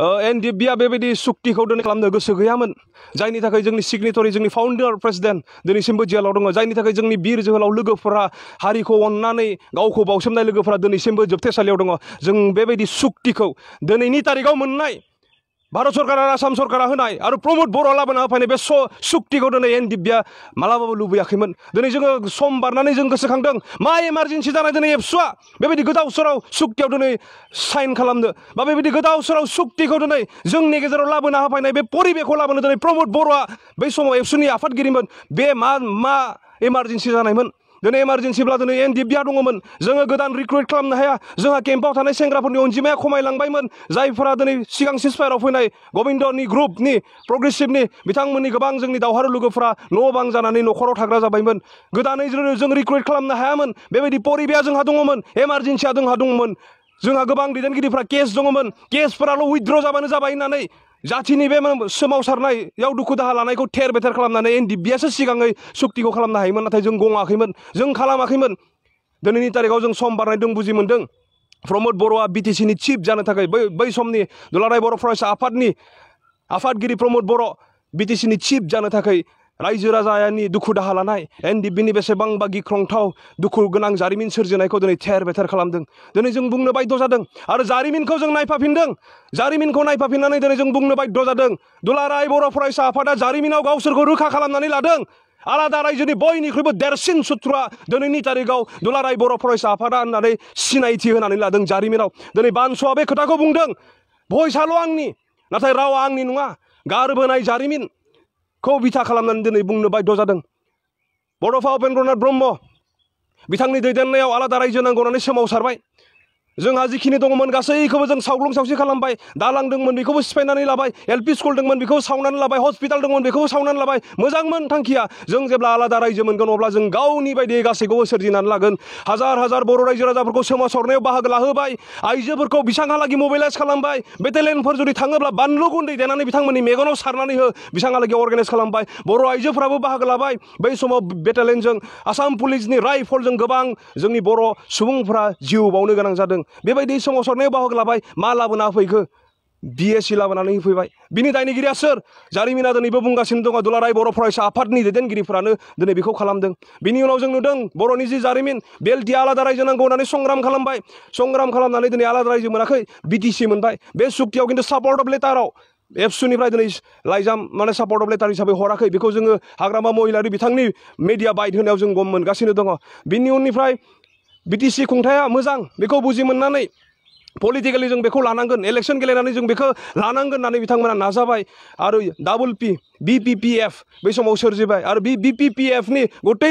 N D F बिआ बेबायदि सुक्तिखौ दिनै खालामनो सिगनेटरी गैयामोन जायनि थाखाय दिन सिगनेटरि जोंनि फाउन्डार प्रेसिडेन्ट दिनैसिमबो जेलाव दङ को थाखाय जोंनि बिर जोहोलाव लोगोफोरा हारिखौ अननानै गावखौ बावसोमनाय लोगोफोरा दिनैसिमबो जोबथेसालियाव भारत सरकार आरो आसाम सरकारा होनाय आरो प्रमद बर' लाबोना होफैनाय बे सुक्तिखौ दिनै एन दिब्या मालाबाबो लुबैयाखैमोन दिनै जोङो सम बारनानै जों गोसोखांदों मा इमारजेन्सि जानाय दिनै एबसुआ बेबायदि गोदाव सोराव सुक्तियाव दिनै साइन खालामनो बा बेबायदि गोदाव सोराव सुक्तिखौ दिनै जोंनि गेजेराव लाबोना होफैनाय बे परिबेखखौ लाबोनो दिनै प्रमद बर'आ बै समाव एबसुनि आफादगिरिमोन बे मा मा इमारजेन्सि जानायमोन दिनै इमार्जेन्सिब्ला दिन एन डि बिया दङमोन जोङो गोदान रिक्रुइट खालामनो हाया जोंहा केम्पाव थानाय सेंग्राफोरनि अनजिमाया खमायलांबायमोन जायफोरा दिनै सिगां सिसफायाराव फैनाय गबिन्दनि ग्रुपनि प्रग्रेसिभनि बिथांमोननि गोबां जोंनि दावहारु लोगोफोरा न' बां जानानै न'खराव थाग्रा जाबायमोन गोदानै जों रिक्रुइट खालामनो हायामोन बेबायदि परिबेया जोंहा दङमोन इमार्जेन्सिया जोंहा दङमोन गोबां दैदेनगिरिफ्रा केस दङमोन केसफोराल' उइद्र' जाबानो जाबाय जाथिनि बे सोमावसारनायाव दुखु दाहा लानायखौ थेर बेथेर खालामनानै एन डि बि एसो सिगाङै सुक्तिखौ खालामनो हायोमोन नाथाय जों गङाखैमोन जों खालामाखैमोन दिनैनि तारिखआव जों सम बारनाय दं बुजि मोन्दों प्रमद बर'आ बिटिसिनि चिफ जानो थाखाय बै बै समनि दुलाराय बर' फरायसा आफादनि आफादगिरि प्रमद बर' बिटिसिनि चिफ जानो थाखाय रायजो राजानि दुखु दाहा लानाय एन डि बिनि बेसेबांबा गिख्रंथाव दुखु गोनां जारिमिन सोरजिनायखौ दिनै थेर बेथेर खालामदों दिनै जों बुंनो बायध' जादों आरो जारिमिनखौ जों नायफाफिनदों जारिमिनखौ नायफाफिननानै दिनै जों बुंनो बायध' जादों दुलाराय बर' फरायसा आफादा जारिमिनाव गावसोरखौ रोखा खालामनानै लादों आलादा रायजोनि बयनिख्रुइबो देरसिन सुथ्रुआ दिनैनि तारिखआव दुलाराय बर' फरायसा आफादा होननानै सिनायथि होनानै लादों जारिमिनाव दिनै बानस'आ बे खोथाखौ बुंदों भइसआल' आंनि नाथाय रावा आंनि नङा गारबोनाय जारिमिन खौ बिथा खालामनानै दिनै बुंनो बायद' जादों बड'फा उपेन्द्रनाथ ब्रह्म बिथांनि दैदेननायाव आलादा रायजो नांगौ होननानै सोमावसारबाय जोंहा जीखी दङमोन गासैखौबो जों सावग्लुं सावसि खालामबाय दालां दंमोन बेखौबो सिफायनानै लाबाय एल पि स्कुल दंमोन बेखौ सावनानै लाबाय हस्पिटाल दंमोन बेखौबो सावनानै लाबाय मोजांमोन थांखिया जों जेब्ला आलादा रायजो मोनगोन अब्ला जों गावनि बायदि गासैखौबो सोरजिनानै लागोन हाजार हाजार बर' रायजो राजाफोरखौ सोमावसारनायाव बाहागो लाहोबाय आइजोफोरखौ बिसांहालागि मबिलाइज खालामबाय बेटेलियनफोर जुदि थाङोब्ला बानलु गुन्दै देनानै बिथांमोननि मेगनाव सारनानै हो बिसांहालागि अर्गेनाइज खालामबाय बर' आइजोफोराबो बाहागो लाबाय बै समाव बेटेलियनजों आसाम पुलिसनि राइफलजों गोबां जोंनि बर' सुबुंफोरा जिउ बावनो गोनां बेबायदि समाव सोमावसारनायाव बाहागो लाबाय मा लाबोना होफैखो सि लाबोनानै होफैबाय बिनि दायनिगिरिया सोर जारिमिना दिनैबो बुंगासिनो दङ दुलाराय बर' फरायसा आफादनि दैदेनगिरिफोरानो दिनै बेखौ खालामदों बिनि उनाव जों नुदों बर'नि जि जारिमिन बेलदि आलादा रायजो नांगौ होननानै संग्राम खालामबाय संग्राम खालामनानै दिनै आलादा रायजो मोनाखै बि टि सि मोनबाय बे सुक्तियाव खिन्थु सापर्ट अफ लेटाराव एबसुनिफ्राय दिनै लाइजाम माने सापर्ट अफ लेटार हिसाबै हराखै बेखौ जोङो हाग्रामा महिलारि बिथांनि मेडिया बाइट होनायाव जों गम मोनगासिनो दङ बिनि उननिफ्राय b t बिटिसि खुंथाया मोजां बेखौ बुजि मोननानै प ल ि ट ि l े ल ि n g ं बेखौ लानांगोन l ल े क ् स न ग े ल े n ा न ै जों बेखौ ल ा न ां n ो न होननानै बिथांमोना नाजाबाय आरो डाबल पि बि पि पि एफ बै समाव सोरजिबाय आरो बे बि पि पि एफनि गतै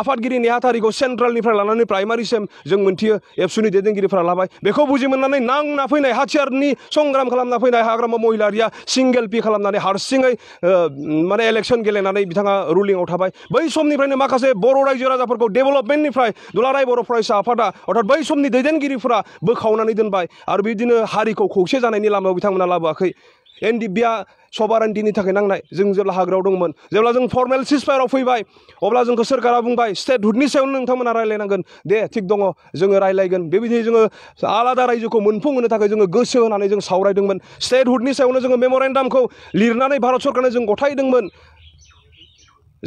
आफादगिरि नेहाथारिखौ सेन्ट्रेलनिफ्राय लानानै प्राइमारिसिम जों मोन्थियो एबसुनि दैदेनगिरिफोरा लाबाय बेखौ बुजि मोननानै नांना फैनाय हाथियारनि संग्राम खालामना फैनाय हाग्रामा महिलारिया सिंगेल पि खालामनानै हारसिङै माने इलेक्सन गेलेनानै बिथाङा रुलिंआव थाबाय बै समनिफ्रायनो माखासे बर' रायजो राजाफोरखौ डेभेलपमेन्टनिफ्राय दुलाराय बर' फरायसा आफादा अर्थात बै समनि दैदेनगिरिफोरा बोखावनानै दोनबाय आरो बिदिनो हारिखौ खौसे जानायनि लामायाव बिथांमोना लाबोआखै एन डि बिआ सभारेन्टिनि थाखाय नांनाय जों जेब्ला हाग्रायाव दंमोन जेब्ला जों फर्मेल सिसफायाराव फैबाय अब्ला जोंखौ सोरकारा बुंबाय स्टेटहुडनि सायावनो नोंथांमोना रायलायनांगोन दे थिग दङ जोङो रायलायगोन बेबायदिनो जोङो आलादा रायजोखौ मोनफुंहोनो थाखाय जोङो गोसो होनानै जों सावरायदोंमोन स्टेटहुडनि सायावनो जोङो मेमरेन्डामखौ लिरनानै भारत सरकारनो जों गथायदोंमोन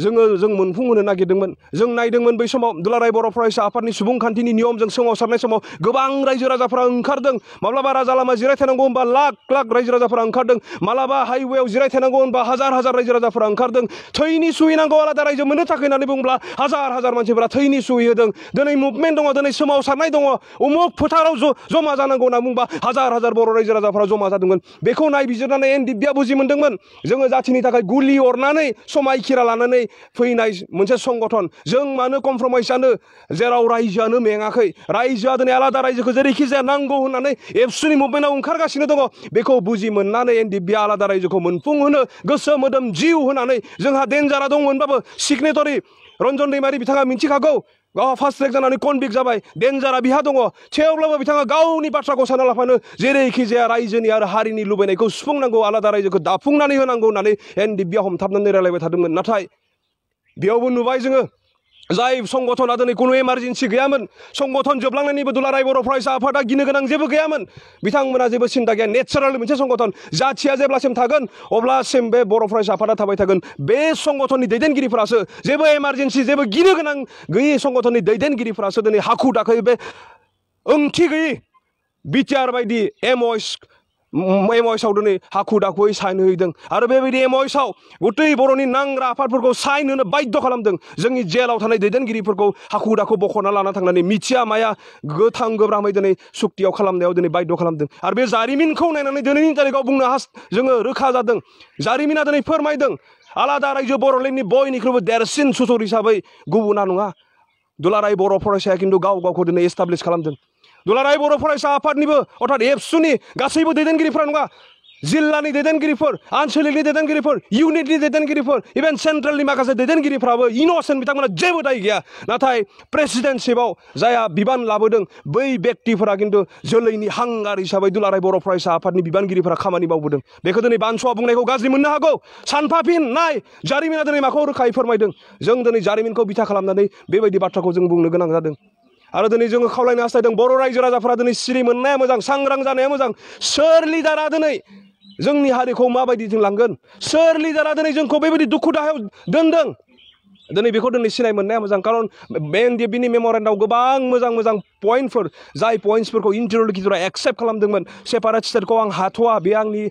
जोङो जों मोनफुंहोनो नागिरदोंमोन जों नायदोंमोन बै समाव दुलाराय बर' फरायसा आफादनि सुबुंखान्थिनि नियमजों सोमावसारनाय समाव गोबां रायजो राजाफोरा ओंखारदों माब्लाबा राजा लामा जिरायथानांगौ होनबा लाख लाख रायजो राजाफोरा ओंखारदों मालाबा हाइवेआव जिरायथानांगौ होनबा हाजार हाजार रायजो राजाफोरा ओंखारदों थैनि सुहैनांगौ आलादा रायजो मोननो थाखाय होननानै बुंब्ला हाजार हाजार मानसिफोरा थैनि सुहैहोदों दिनै मुभमेन्ट दङ दिनै सोमावसारनाय दङ उमुक फोथाराव जमा जानांगौ होनना बुंबा हाजार हाजार बर' रायजो राजाफोरा जमा जादोंमोन बेखौ नायबिजिरनानै एन डिबिया बुजि मोन्दोंमोन जोङो जाथिनि थाखाय गुलि अरनानै समायखिरा लानानै लानानै फैनाय मोनसे संगठन जों मानो कम्प्रमाइस जानो जेराव रायजोआनो मेङाखै रायजोआ दिनै आलादा रायजोखौ जेरैखि जाया नांगौ होननानै एबसुनि मुभमेन्टआव ओंखारगासिनो दङ बेखौ बुजि मोननानै एन डि बि आलादा रायजोखौ मोनफुंहोनो गोसो मोदोम जिउ होनानै जोंहा डेन्जारा दंमोनबाबो सिगनेटरि रन्जन दैमारि बिथाङा मिन्थिखागौ फार्स्ट ट्रेक जानानै कनभिक्ट जाबाय डेन्जारा बिहा दङ थेवब्लाबो बिथाङा गावनि बाथ्राखौ साना लाफानो जेरैखि जाया रायजोनि आरो हारिनि लुबैनायखौ सुफुंनांगौ आलादा रायजोखौ दाफुंनानै होनांगौ होननानै एन डि बिआ हमथाबनानै रायलायबाय थादोंमोन नाथाय बेयावबो नुबाय जोङो जाय संगठना दिनै कुनु इमार्जेन्सि गैयामोन संगठन जोबलांनायनिबो दुलाराय बर' फरायसा आफादा गिनो गोनां जेबो गैयामोन बिथांमोना जेबो सिन्था गैया नेचारेल मोनसे संगठन जाथिया जेब्लासिम थागोन अब्लासिम बे बर' फरायसा आफादा थाबाय थागोन बे संगठननि दैदेनगिरिफोरासो जेबो इमार्जेन्सि जेबो गिनो गोनां गैयि संगठननि दैदेनगिरिफोरासो दिनै हाखु दाखोयै बे ओंथि गैयि बिटिआर बायदि एम अ एम एस आव दिनै हाखु दाखुयै साइन हैदों आरो बेबायदि एम एस आव गुतै बर'नि नांग्रा आफादफोरखौ साइन होनो बाध्य खालामदों जोंनि जेलाव थानाय दैदेनगिरिफोरखौ हाखु दाखु बख'ना लाना थांनानै मिथिया माया गोथां गोब्रामै दिनै सुक्तियाव खालामनायाव दिनै बाध्य खालामदों बे जारिमिनखौ नायनानै दिनैनि तारिखआव बुंनो हास जोङो रोखा जादों जारिमिना दिनै फोरमायदों आलादा रायजो बर'लेण्डनि बयनिख्रुइबो देरसिन सुथुर हिसाब गुबुना नङा दुलाराय बर' फरायसाया खिन्थु गाव गावखौ दिनै एस्टाब्लिश खालामदों दुलाराय बर' फरायसा आफादनिबो अर्थात एबसुनि गासैबो दैदेनगिरिफोरा नङा जिल्लानि दैदेनगिरिफोर आन्सलिकनि दैदेनगिरिफोर इउनिटनि दैदेनगिरिफोर इभेन सेन्ट्रेलनि माखासे दैदेनगिरिफ्राबो इन'सेन्ट बिथांमोना जेबो दाय गैया नाथाय प्रेसिडेन्टशिपआव जायहा बिबान लाबोदों बै बेक्तिफोरा खिन्थु जोलैनि हांगार हिसाबै दुलाराय बर' फरायसा आफादनि बिबानगिरिफोरा खामानि मावबोदों बेखौ दिनै बानस'आ बुंनायखौ गाज्रि मोननो हागौ सानफाफिन नाय जारिमिना दिनै माखौ रोखायै फोरमायदों जों दिनै जारिमिनखौ बिथा खालामनानै बेबायदि बाथ्राखौ जों बुंनो गोनां जादों आरो दिनै जोङो खावलायनो हास्थायदों बर' रायजो राजाफोरा दिनै सिरि मोननाया मोजां सांग्रां जानाया मोजां सोर लिडारा दिनै जोंनि हारिखौ माबायदि जों लांगोन सोर लिडारा दिनै जोंखौ बेबायदि दुखु दाहायाव दोनदों दिनै बेखौ दिनै सिनाय मोननाया मोजां खारन बे एन डि एफनि मेम'रेन्डाव गोबां मोजां मोजां पइन्टफोर जाय पइन्टसफोरखौ इन्टारनेल गिदिरा एक्सेप्ट खालामदोंमोन सेपारेट स्टेटखौ आं हाथ'वा बे आंनि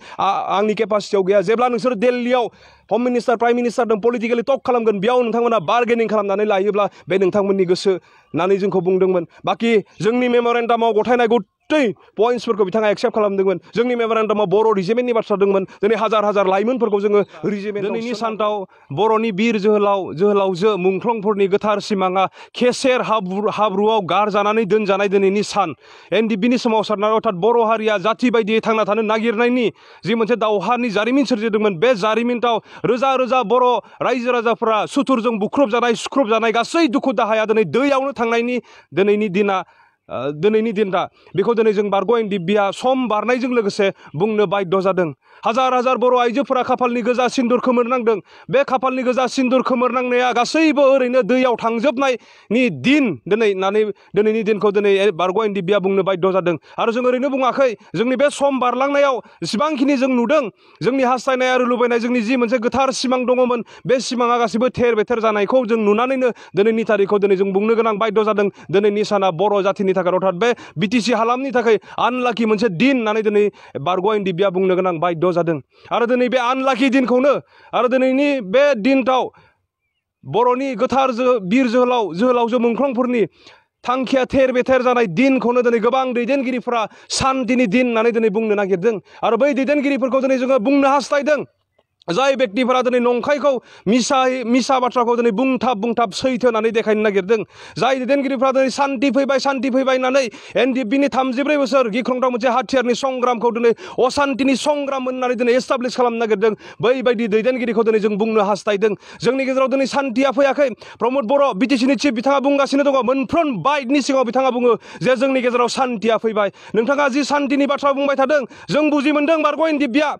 आंनि केपासिटियाव गैया जेब्ला नोंसोर दिल्लीयाव हम मिनिस्टार प्राइम मिनिस्टारजों पलिटिकेलि टक खालामगोन बेयाव नोंथांमोना बार्गेनिं खालामनानै लायोब्ला बे नोंथांमोननि गोसो होननानै जोंखौ बुंदोंमोन बाखि जोंनि मेम'रेन्डामाव गथायनाय गोटै पइन्टसफोरखौ बिथाङा एक्सेप्ट खालामदोंमोन जोंनि मेम'रेन्डामाव बर' रिजिमेन्टनि बाथ्रा दंमोन दिनै हाजार हाजार लाइमोनफोरखौ जोङो रिजिमेन्ट दिनैनि सान्थाव बर'नि बिर जोहोलाव जोहोलावजो मुंख्लंफोरनि गोथार सिमाङा खेसेर हाब्रु हाब्रुआव गारजानानै दोनजानाय दिनैनि सान एन डि बिनि सोमावसारनाय अर्थात बर' हारिया जाथि बायदियै थांना थानो नागिरनायनि जि मोनसे दावहानि जारिमिन सोरजिदोंमोन बे जारिमिनाव रोजा रोजा बर' रायजो राजाफोरा सुथुरजों बुख्रबजानाय सुख्रबजानाय गासै दुखु दाहाया दिनै दैयावनो थांनायनि दिनैनि दिना दिनैनि दिन दा बेखौ दिनै जों बारग' एन सम बारनायजों लोगोसे बुंनो बाध्य जादों हाजार हाजार बर' आइजोफोरा खाफालनि गोजा सिन्दुर खोमोरनांदों बे खाफालनि गोजा सिन्दुर खोमोरनांनाया गासैबो ओरैनो दैयाव थांजोबनायनि दिन दिनै होननानै दिनैनि दिनखौ दिनै बारग' एन दिब्बिया बुंनो बाध्य जादों आरो जों ओरैनो बुङाखै जोंनि बे सम बारलांनायाव जेसेबांखिनि जों नुदों जोंनि हास्थायनाय आरो लुबैनाय जोंनि जि मोनसे गोथार सिमां दङमोन बे सिमाङा गासैबो थेर बेथेर जानायखौ जों नुनानैनो दिनैनि थारिखखौ दिनै जों बुंनो गोनां बाध्य जादों दिनैनि साना बर' जाथिनि थाखाय रड हाबबाय बि टि सि हालामनि थाखाय आनलाखि मोनसे दिन होननानै दिनै बारग' आइन दिबिया बुंनो गोनां बायध' जादों आरो दिनै बे आनलाखि दिनखौनो आरो दिनैनि बे दिनथाव बर'नि गोथार बिर जोहोलाव जोहोलावजो मुंख्लंफोरनि थांखिया थेर बेथेर जानाय दिनखौनो दिनै गोबां दैदेनगिरिफोरा सान्तिनि दिन होननानै दिनै बुंनो नागिरदों आरो बै दैदेनगिरिफोरखौ दिनै जोङो बुंनो हास्थायदों जाय व्यक्तिफोरा दिनै नंखायखौ मिसायै मिसा बाथ्राखौ दिनै बुंथाब बुंथाब सैथोनानै देखायनो नागिरदों जाय दैदेनगिरिफोरा दिनै सान्थि फैबाय सान्थि फैबाय होननानै एन डि बिनि थामजिब्रै बोसोर गिख्रंथाव मोनसे हाथियारनि संग्रामखौ दिनै असान्थिनि संग्राम होननानै दिनै एस्टाब्लिश खालामनो नागिरदों बैबायदि दैदेनगिरिखौ दिनै जों बुंनो हास्थायदों जोंनि गेजेराव दिनै सान्थिया फैयाखै प्रमद बर' बिटिसिनि चिफ बिथाङा बुंगासिनो दङ मोनफ्रोम बाइकनि सिगाङाव बिथाङा बुङो जे जोंनि गेजेराव सान्थिया फैबाय नोंथाङा जि सान्थिनि बाथ्रा बुंबाय थादों जों बुजि मोन्दों बारग' एन डि बिआ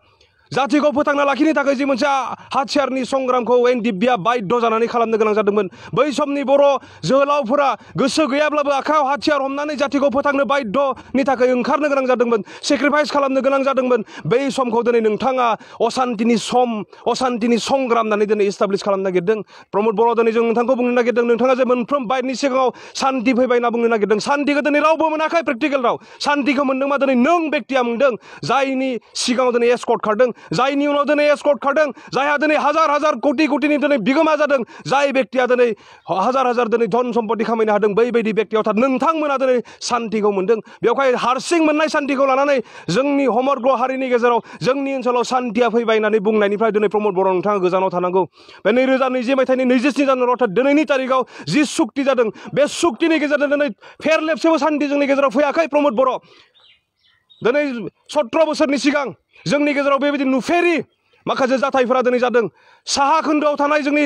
जातिखौ फोथांना लाखिनो थाखाय जि मोनसे हाथियारनि संग्रामखौ एन डि बिआ बायध' जानानै खालामनो गोनां जादोंमोन बै समनि बर' जोहोलावफोरा गोसो गैयाब्लाबो आखायाव हाथियार हमनानै जातिखौ फोथांनो बायध'नि थाखाय ओंखारनो गोनां जादोंमोन सेक्रिफाइस खालामनो गोनां जादोंमोन बै समखौ दिनै नोंथाङा असान्तिनि सम असान्तिनि संग्राम होननानै दिनै इस्टाब्लिश खालामनो नागिरदों प्रमद बर' दिनै जों नोंथांखौ बुंनो नागिरदों नोंथाङा जे मोनफ्रोम बाइटनि सिगाङाव सान्ति फैबाय होनना बुंनो नागिरदों सान्तिखौ दिनै रावबो मोनाखै प्रेक्टिकेल राव सान्तिखौ मोनदों मा दिनै नों बेक्तिया मोनदों जायनि सिगाङाव दिनै एस्कर्ट खारदों जायनि दिन दिनै एस्कर्ट खारदों जायहा हजार हाजार हाजार कौटि कौटिनि दिनै बिगोमा जादों जाय व्यक्तिया दिनै हाजार हाजार दिनै धन सम्पत्ति खामायनो हादों बैबायदि व्यक्ति थार नोंथांमोना दिनै सान्थिखौ मोन्दों बेवहाय हारसिं मोननाय सान्थिखौ लानानै जोंनि हमरग्र हारिनि गेजेराव जोंनि ओनसोलाव सान्थिया फैबाय होननानै बुंनायनिफ्राय दिनै प्रमद बर' नोंथाङा गोजानाव थानांगौ बे नैरोजा नैजि अर्थात दिनैनि तारिखआव जि सुक्ति जादों बे सुक्तिनि गेजेरजों दिनै फेर लेबसेबो सान्थि जोंनि गेजेराव फैयाखै प्रमद बर' दिनै सत्र' बोसोरनि जोंनि गेजेराव बेबायदि नुफेरि माखासे जाथायफोरा दिनै जादों साहा खोन्दोआव थानाय जोंनि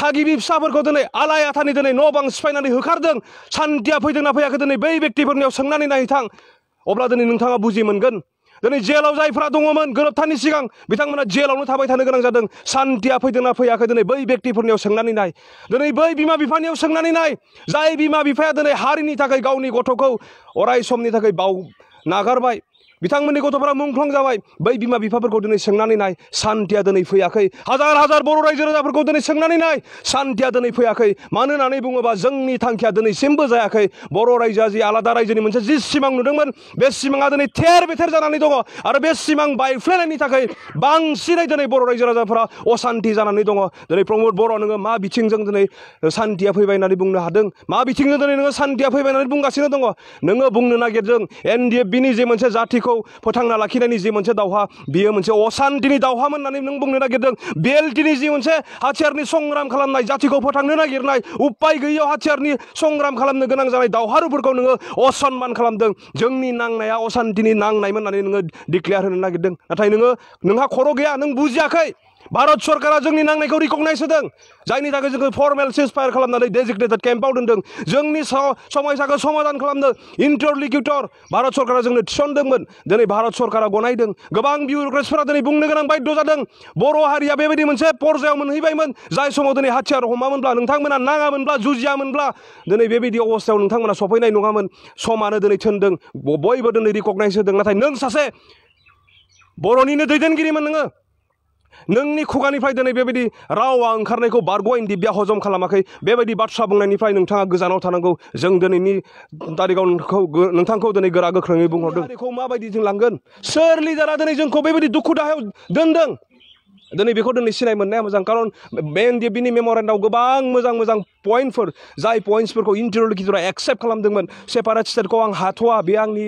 थागिबि फिसाफोरखौ दिनै आलाय आथानि दिनै न' बां सिफायनानै होखारदों सान्थिया फैदोंना फैयाखै दिनै बै बेक्तिफोरनियाव सोंनानै नायहैथां अब्ला दिनै नोंथाङा बुजि मोनगोन दिनै जेलाव जायफ्रा दङमोन गोरोबथानि सिगां बिथांमोना जेलावनो थाबाय थानो गोनां जादों सान्थिया फैदोंना फैयाखै दिनै बै बेक्तिफोरनियाव सोंनानै नाय दिनै बै बिमा बिफानियाव सोंनानै नाय जाय बिमा बिफाया दिनै हारिनि थाखाय गावनि गथ'खौ अराय समनि थाखाय बाव नागारबाय बिथांमोननि गथ'फोरा मुंख्लंजाबाय बै बिमा बिफाफोरखौ दिनै सोंनानै नाय सान्थिया दिनै फैयाखै हाजार हाजार बर' रायजो राजाफोरखौ दिनै सोंनानै नाय सान्थिया दिनै फैयाखै मानो होननानै बुङोबा जोंनि थांखिया दिनैसिमबो जायाखै बर' रायजोआ जि आलादा रायजोनि मोनसे जि सिमां नुदोंमोन बे सिमाङा दिनै थेर बेथेर जानानै दङ आरो बे सिमां बायफ्लेनायनि थाखाय बांसिनै दिनै बर' रायजो राजाफोरा असान्थि जानानै दङ दिनै प्रमद बर' नोङो मा बिथिंजों दिनै सान्थिया फैबाय होननानै बुंनो हादों मा बिथिंजों दिनै नोङो सान्थिया फैबाय होननानै बुंगासिनो दङ नोङो बुंनो नागिरदों एन डि एफ बिनि जे मोनसे जाथिखौ हारिखौ फोथांना लाखिनायनि जि मोनसे दावहा बियो मोनसे असान्तिनि दावहामोन होननानै नों बुंनो नागिरदों बेल्टिनि जि मोनसे संग्राम खालामनाय जाथिखौ फोथांनो नागिरनाय उपाय गई हाथियारनि संग्राम खालामनो गोनां जानाय दावहारुफोरखौ नोङो असन्मान खालामदों जोंनि नांनाया असान्तिनि नांनायमोन होननानै नोङो डिक्लेयार होनो नागिरदों नाथाय नोङो खर' गैया नों भारत सरकारा जोंनि नांनायखौ रिकग्नाइज होदों जायनि थाखाय जोङो फर्मेल सिजफायर खालामनानै डेजिग्नेटेड केम्पआव दोन्दों जोंनि समस्याखौ समाधान खालामदों इन्टारलिगुटर भारत सरकारा जोंनो थिसनदोंमोन दिनै भारत सरकारा गनायदों गोबां बिउरक्रेट्सफोरा दिनै बुंनो गोनां बाध्य जादों बर' हारिया बेबायदि मोनसे पर्यायाव मोनहैबायमोन जाय समाव दिनै हाथियार हमामोनब्ला नोंथांमोना नाङामोनब्ला जुजियामोनब्ला दिनै बेबायदि अवस्थायाव नोंथांमोना सफैनाय नङामोन समानो दिनै थिन्दों बयबो दिनै रिकग्नाइज होदों नाथाय नों सासे बर'निनो दैदेनगिरिमोन नोङो नोंनि खुगानिफ्राय दिनै बेबायदि रावा ओंखारनायखौ बारग' आइन दिब्या हजम खालामाखै बेबायदि बाथ्रा बुंनायनिफ्राय नोंथाङा गोजानाव थानांगौ जों दिनैनि तारिखआव नोंखौ नोंथांखौ दिनै गोरा गोख्रोङै बुंहरदों बेखौ माबायदि जों लांगोन सोर लिडारा दिनै जोंखौ बेबायदि दुखु दाहायाव दोनदों दिनै बेखौ दिनै सिनाय मोननाया मोजां खारन बेएनडिएफबिनि मेम'रेन्डाव गोबां मोजां मोजां पइन्टफोर जाय पइन्टसफोरखौ इन्टारनेल गिदिरा एक्सेप्ट खालामदोंमोन सेपारेट स्टेटखौ आं हाथ'वा बे आंनि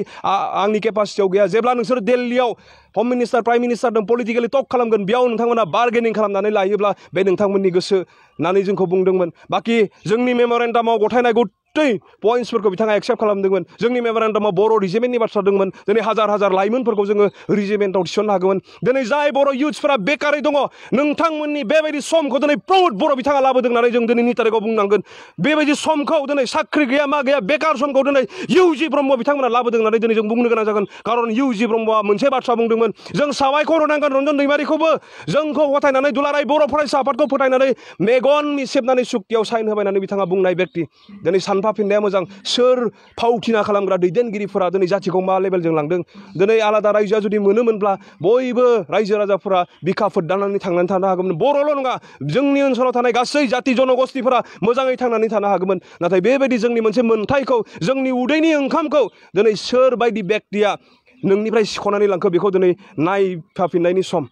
आंनि केपासिटियाव गैया जेब्ला नोंसोर दिल्लीयाव हम मिनिस्टार प्राइम मिनिस्टारजों पलिटिकेलि टक खालामगोन बेयाव नोंथांमोना बार्गेनिं खालामनानै लायोब्ला बे नोंथांमोननि गोसो होननानै जोंखौ बुंदोंमोन बाखि जोंनि मेम'रेन्डामाव गथायनाय सत्तै पॉइंट्सफोरखौ बिथाङा एक्सेप्ट खालामदोंमोन जोंनि मेम'रेन्डामाव बर' रिजिमेन्टनि बाथ्रा दंमोन दिनै हाजार हाजार लाइमोनफोरखौ जोङो रिजिमेन्टआव थिसननो हागौमोन दिनै जाय बर' युथ्सफोरा बेकारै दङ नोंथांमोननि बेबायदि समखौ दिनै प्राउड बर' बिथाङा लाबोदों होननानै जों दिनैनि तारिखआव बुंनांगोन बेबायदि समखौ दिनै साख्रि गैया मा गैया बेकार समखौ दिनै जि ब्रह्म बिथांमोना लाबोदों होननानै दिनै जों बुंनो गोनां जागोन कारण जि ब्रह्मआ मोनसे बाथ्रा बुंदोंमोन जों सावायखौ रनांगोन रन्जन दैमारिखौबो जोंखौ गथायनानै दुलाराय बर' फरायसा आफादखौ फोथायनानै मेगन मिसेबनानै सुक्तियाव साइन होबायनानै बिथाङा बुंनाय बेक्ति दिनै सान थांफाफिननाय मोजां सोर फावथिना खालामग्रा दैदेनगिरिफोरा दिनै जातिखौ मा लेभेलजों लांदों दिनै आलादा रायजोआ जुदि मोनोमोनब्ला बयबो रायजो राजाफोरा बिखाफोर दानानै थांनानै थानो हागौमोन बर'ल' नङा जोंनि ओनसोलाव थानाय गासै जाति जनगस्थिफोरा मोजाङै थांनानै थानो हागौमोन नाथाय बेबायदि जोंनि मोनसे मोन्थायखौ जोंनि उदैनि ओंखामखौ दिनै सोर बायदि ब्यक्तिया नोंनिफ्राय सिख'नानै लांखो बेखौ दिनै नायफाफिननायनि सम